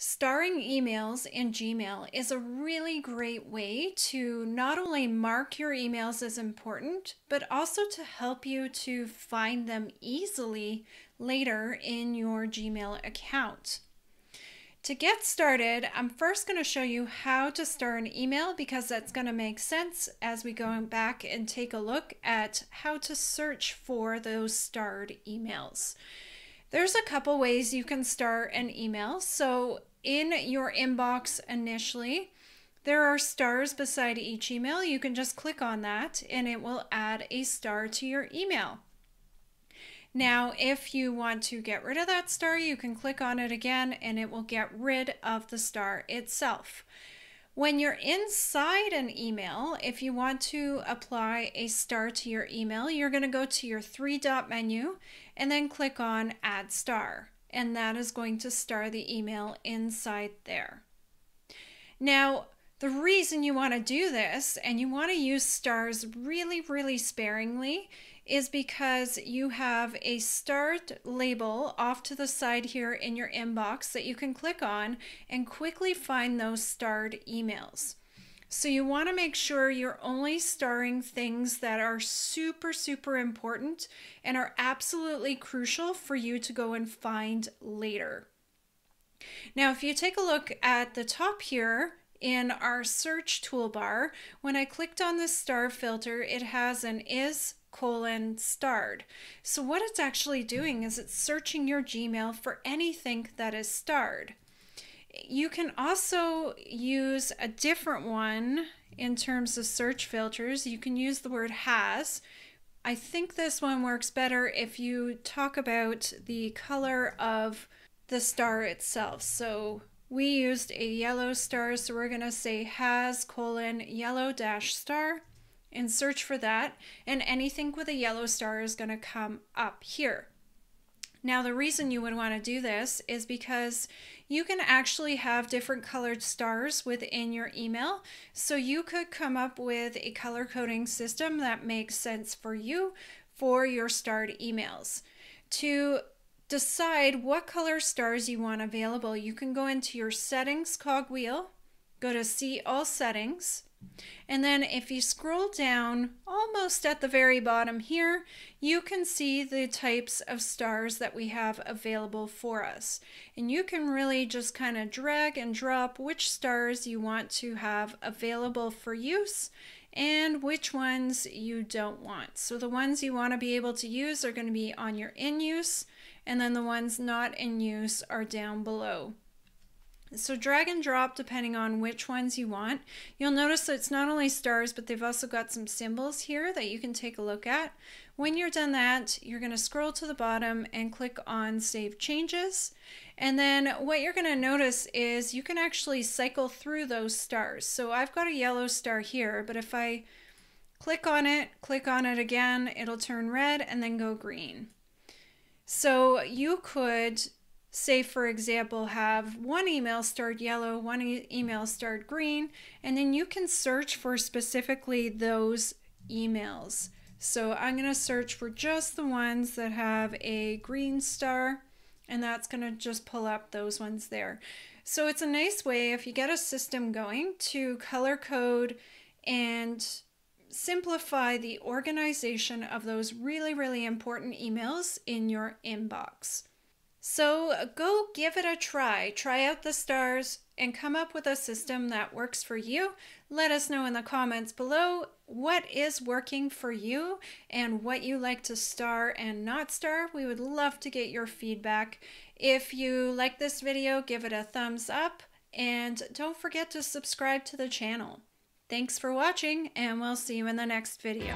Starring emails in Gmail is a really great way to not only mark your emails as important, but also to help you to find them easily later in your Gmail account. To get started, I'm first going to show you how to star an email because that's going to make sense as we go back and take a look at how to search for those starred emails. There's a couple ways you can start an email. So in your inbox initially, there are stars beside each email. You can just click on that and it will add a star to your email. Now, if you want to get rid of that star, you can click on it again and it will get rid of the star itself. When you're inside an email, if you want to apply a star to your email, you're going to go to your three dot menu and then click on add star. And that is going to star the email inside there. Now, the reason you want to do this and you want to use stars really, really sparingly is because you have a start label off to the side here in your inbox that you can click on and quickly find those starred emails. So you want to make sure you're only starring things that are super, super important and are absolutely crucial for you to go and find later. Now, if you take a look at the top here, in our search toolbar, when I clicked on the star filter, it has an is colon starred. So what it's actually doing is it's searching your Gmail for anything that is starred. You can also use a different one in terms of search filters. You can use the word has. I think this one works better if you talk about the color of the star itself. So we used a yellow star, so we're going to say has colon yellow dash star and search for that. And anything with a yellow star is going to come up here. Now, the reason you would want to do this is because you can actually have different colored stars within your email. So you could come up with a color coding system that makes sense for you for your starred emails. To decide what color stars you want available. You can go into your settings cogwheel, go to see all settings, and then if you scroll down almost at the very bottom here, you can see the types of stars that we have available for us. And you can really just kind of drag and drop which stars you want to have available for use and which ones you don't want. So the ones you want to be able to use are going to be on your in use and then the ones not in use are down below. So drag and drop depending on which ones you want. You'll notice that it's not only stars, but they've also got some symbols here that you can take a look at. When you're done that, you're gonna scroll to the bottom and click on Save Changes. And then what you're gonna notice is you can actually cycle through those stars. So I've got a yellow star here, but if I click on it, click on it again, it'll turn red and then go green. So you could say, for example, have one email start yellow, one e email start green, and then you can search for specifically those emails. So I'm going to search for just the ones that have a green star, and that's going to just pull up those ones there. So it's a nice way if you get a system going to color code and simplify the organization of those really, really important emails in your inbox. So go give it a try. Try out the stars and come up with a system that works for you. Let us know in the comments below what is working for you and what you like to star and not star. We would love to get your feedback. If you like this video, give it a thumbs up and don't forget to subscribe to the channel. Thanks for watching, and we'll see you in the next video.